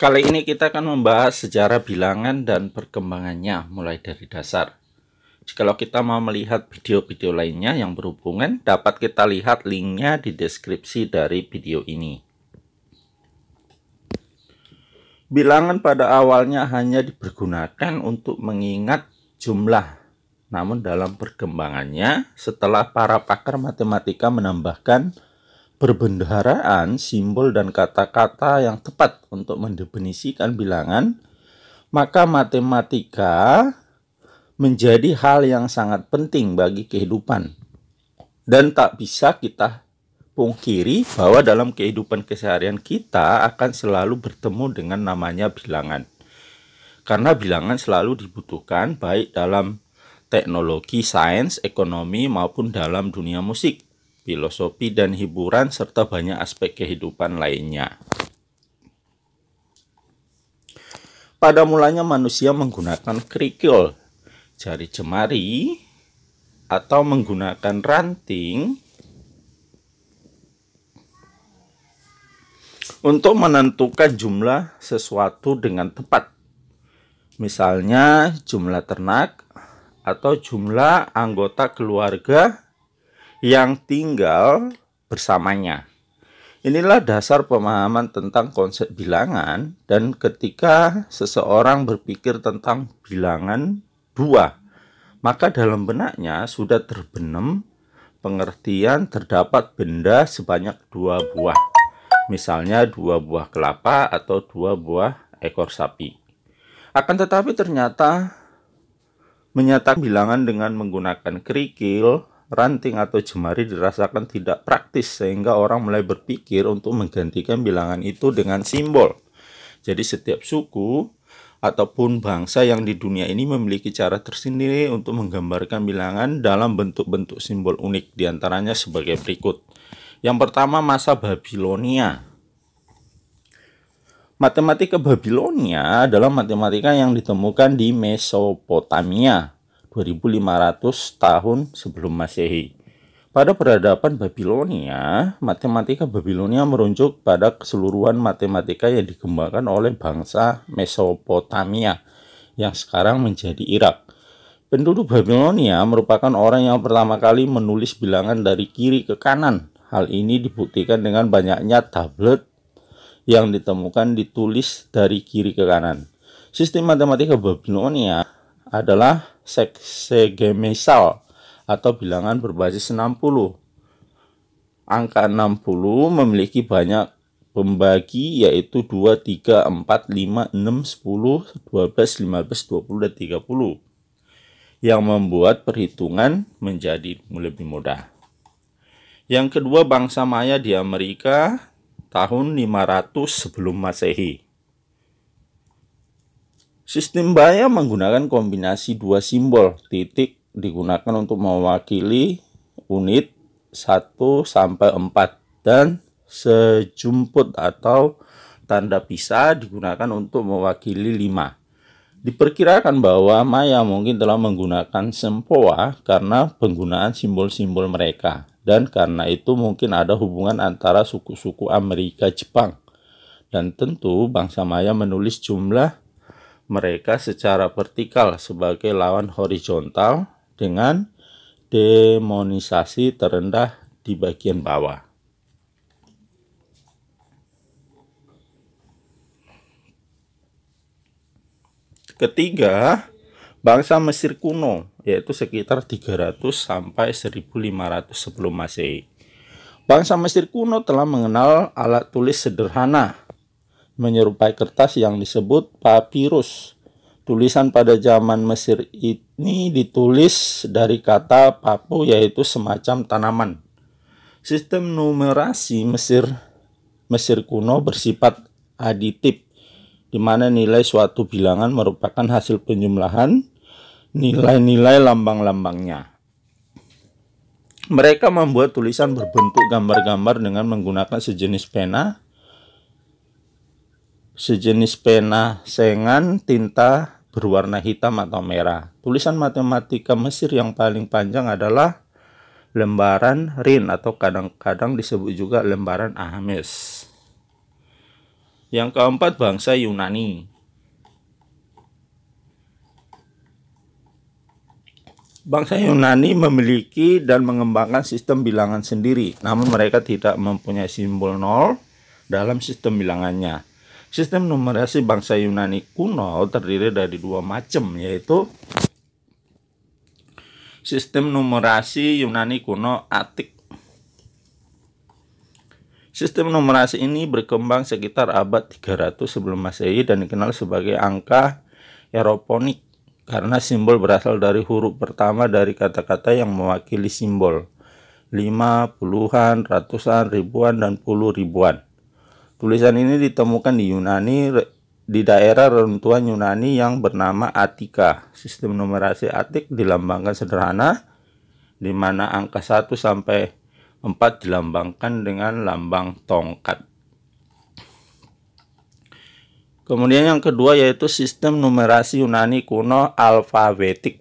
Kali ini kita akan membahas sejarah bilangan dan perkembangannya mulai dari dasar. Kalau kita mau melihat video-video lainnya yang berhubungan, dapat kita lihat linknya di deskripsi dari video ini. Bilangan pada awalnya hanya dipergunakan untuk mengingat jumlah. Namun dalam perkembangannya, setelah para pakar matematika menambahkan perbendaharaan simbol dan kata-kata yang tepat untuk mendefinisikan bilangan, maka matematika menjadi hal yang sangat penting bagi kehidupan. Dan tak bisa kita pungkiri bahwa dalam kehidupan keseharian kita akan selalu bertemu dengan namanya bilangan. Karena bilangan selalu dibutuhkan baik dalam teknologi, sains, ekonomi maupun dalam dunia musik filosofi dan hiburan, serta banyak aspek kehidupan lainnya. Pada mulanya manusia menggunakan kerikil, jari jemari, atau menggunakan ranting untuk menentukan jumlah sesuatu dengan tepat. Misalnya jumlah ternak atau jumlah anggota keluarga yang tinggal bersamanya. Inilah dasar pemahaman tentang konsep bilangan dan ketika seseorang berpikir tentang bilangan dua, maka dalam benaknya sudah terbenam pengertian terdapat benda sebanyak dua buah. Misalnya dua buah kelapa atau dua buah ekor sapi. Akan tetapi ternyata menyatakan bilangan dengan menggunakan kerikil ranting atau jemari dirasakan tidak praktis sehingga orang mulai berpikir untuk menggantikan bilangan itu dengan simbol. Jadi setiap suku ataupun bangsa yang di dunia ini memiliki cara tersendiri untuk menggambarkan bilangan dalam bentuk-bentuk simbol unik diantaranya sebagai berikut. Yang pertama masa Babilonia. Matematika Babilonia adalah matematika yang ditemukan di Mesopotamia 2500 tahun sebelum Masehi. Pada peradaban Babilonia, matematika Babilonia merujuk pada keseluruhan matematika yang dikembangkan oleh bangsa Mesopotamia yang sekarang menjadi Irak. Penduduk Babilonia merupakan orang yang pertama kali menulis bilangan dari kiri ke kanan. Hal ini dibuktikan dengan banyaknya tablet yang ditemukan ditulis dari kiri ke kanan. Sistem matematika Babilonia adalah seksegemesal atau bilangan berbasis 60. Angka 60 memiliki banyak pembagi yaitu 2, 3, 4, 5, 6, 10, 12, 15, 20, dan 30 yang membuat perhitungan menjadi lebih mudah. Yang kedua bangsa Maya di Amerika tahun 500 sebelum Masehi. Sistem bahaya menggunakan kombinasi dua simbol titik digunakan untuk mewakili unit 1 sampai 4 dan sejumput atau tanda pisah digunakan untuk mewakili 5. Diperkirakan bahwa Maya mungkin telah menggunakan sempoa karena penggunaan simbol-simbol mereka dan karena itu mungkin ada hubungan antara suku-suku Amerika Jepang. Dan tentu bangsa Maya menulis jumlah mereka secara vertikal sebagai lawan horizontal dengan demonisasi terendah di bagian bawah. Ketiga, bangsa Mesir kuno yaitu sekitar 300 sampai 1500 sebelum Masehi. Bangsa Mesir kuno telah mengenal alat tulis sederhana menyerupai kertas yang disebut papirus. Tulisan pada zaman Mesir ini ditulis dari kata papu yaitu semacam tanaman. Sistem numerasi Mesir Mesir kuno bersifat aditif di mana nilai suatu bilangan merupakan hasil penjumlahan nilai-nilai lambang-lambangnya. Mereka membuat tulisan berbentuk gambar-gambar dengan menggunakan sejenis pena sejenis pena sengan tinta berwarna hitam atau merah. Tulisan matematika Mesir yang paling panjang adalah lembaran Rin atau kadang-kadang disebut juga lembaran Ahmes. Yang keempat bangsa Yunani. Bangsa Yunani memiliki dan mengembangkan sistem bilangan sendiri, namun mereka tidak mempunyai simbol nol dalam sistem bilangannya. Sistem numerasi bangsa Yunani kuno terdiri dari dua macam yaitu sistem numerasi Yunani kuno Atik. Sistem numerasi ini berkembang sekitar abad 300 sebelum Masehi dan dikenal sebagai angka aeroponik karena simbol berasal dari huruf pertama dari kata-kata yang mewakili simbol. lima puluhan ratusan, ribuan, dan puluh ribuan. Tulisan ini ditemukan di Yunani di daerah reruntuhan Yunani yang bernama Atika. Sistem numerasi Atik dilambangkan sederhana di mana angka 1 sampai 4 dilambangkan dengan lambang tongkat. Kemudian yang kedua yaitu sistem numerasi Yunani kuno alfabetik.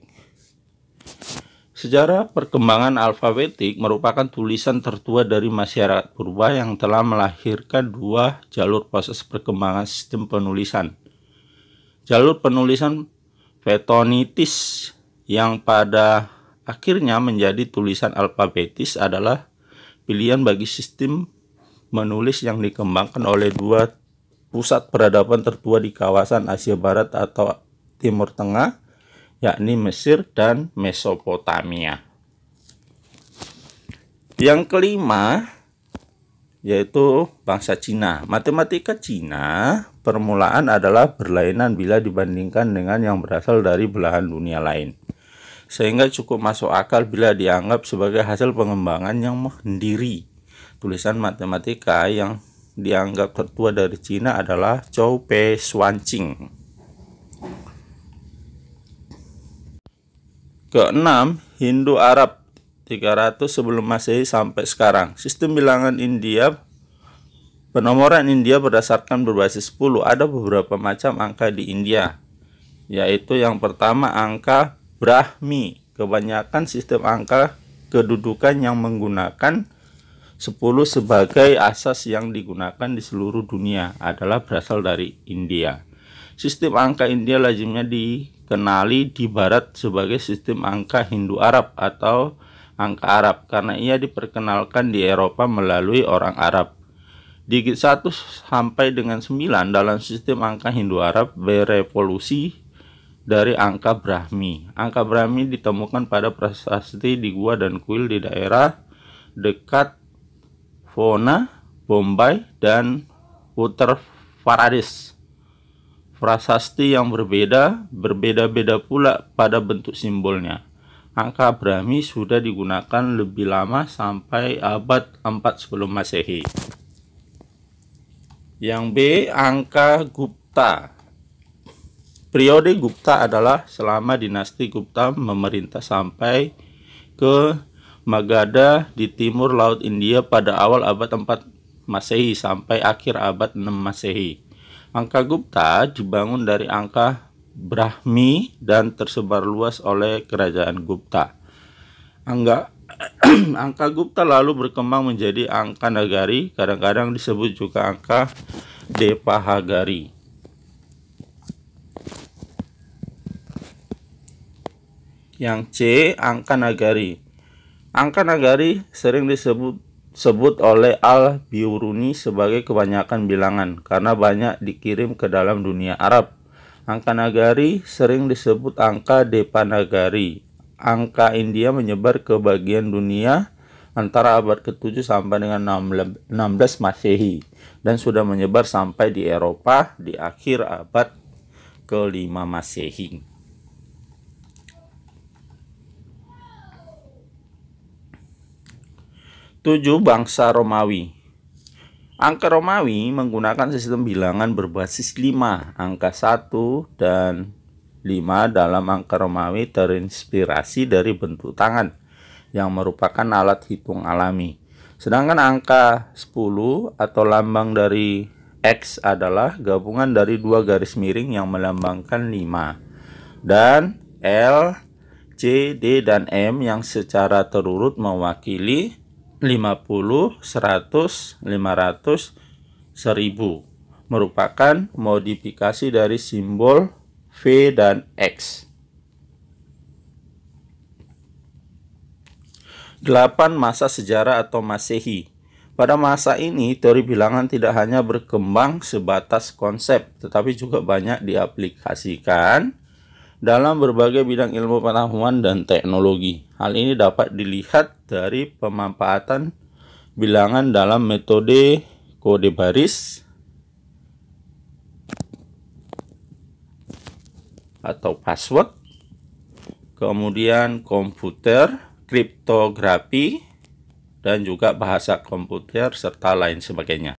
Sejarah perkembangan alfabetik merupakan tulisan tertua dari masyarakat purba yang telah melahirkan dua jalur proses perkembangan sistem penulisan. Jalur penulisan Vetonitis yang pada akhirnya menjadi tulisan alfabetis adalah pilihan bagi sistem menulis yang dikembangkan oleh dua pusat peradaban tertua di kawasan Asia Barat atau Timur Tengah, yakni Mesir dan Mesopotamia. Yang kelima yaitu bangsa Cina. Matematika Cina permulaan adalah berlainan bila dibandingkan dengan yang berasal dari belahan dunia lain. Sehingga cukup masuk akal bila dianggap sebagai hasil pengembangan yang mendiri. Tulisan matematika yang dianggap tertua dari Cina adalah Chou Pei Xuanqing. Keenam, Hindu-Arab 300 sebelum Masehi sampai sekarang. Sistem bilangan India Penomoran India berdasarkan berbasis 10 ada beberapa macam angka di India yaitu yang pertama angka Brahmi kebanyakan sistem angka kedudukan yang menggunakan 10 sebagai asas yang digunakan di seluruh dunia adalah berasal dari India sistem angka India lazimnya di dikenali di barat sebagai sistem angka Hindu-Arab atau angka Arab karena ia diperkenalkan di Eropa melalui orang Arab. Digit 1 sampai dengan 9 dalam sistem angka Hindu-Arab berevolusi dari angka Brahmi. Angka Brahmi ditemukan pada prasasti di gua dan kuil di daerah dekat Fona, Bombay, dan Uttar Pradesh prasasti yang berbeda, berbeda-beda pula pada bentuk simbolnya. Angka Brahmi sudah digunakan lebih lama sampai abad 4 sebelum Masehi. Yang B, angka Gupta. Periode Gupta adalah selama dinasti Gupta memerintah sampai ke Magadha di timur laut India pada awal abad 4 Masehi sampai akhir abad 6 Masehi. Angka Gupta dibangun dari angka Brahmi dan tersebar luas oleh kerajaan Gupta. Angga, angka Gupta lalu berkembang menjadi angka nagari, kadang-kadang disebut juga angka Depahagari. Yang C, angka nagari. Angka nagari sering disebut disebut oleh al biuruni sebagai kebanyakan bilangan karena banyak dikirim ke dalam dunia Arab. Angka nagari sering disebut angka Depanagari. Angka India menyebar ke bagian dunia antara abad ke-7 sampai dengan 16 Masehi dan sudah menyebar sampai di Eropa di akhir abad ke-5 Masehi. 7. Bangsa Romawi Angka Romawi menggunakan sistem bilangan berbasis 5, angka 1 dan 5 dalam angka Romawi terinspirasi dari bentuk tangan yang merupakan alat hitung alami. Sedangkan angka 10 atau lambang dari X adalah gabungan dari dua garis miring yang melambangkan 5 dan L, C, D, dan M yang secara terurut mewakili 50, 100, 500, 1000 merupakan modifikasi dari simbol V dan X. 8 masa sejarah atau masehi. Pada masa ini, teori bilangan tidak hanya berkembang sebatas konsep, tetapi juga banyak diaplikasikan dalam berbagai bidang ilmu pengetahuan dan teknologi. Hal ini dapat dilihat dari pemanfaatan bilangan dalam metode kode baris atau password, kemudian komputer, kriptografi, dan juga bahasa komputer serta lain sebagainya.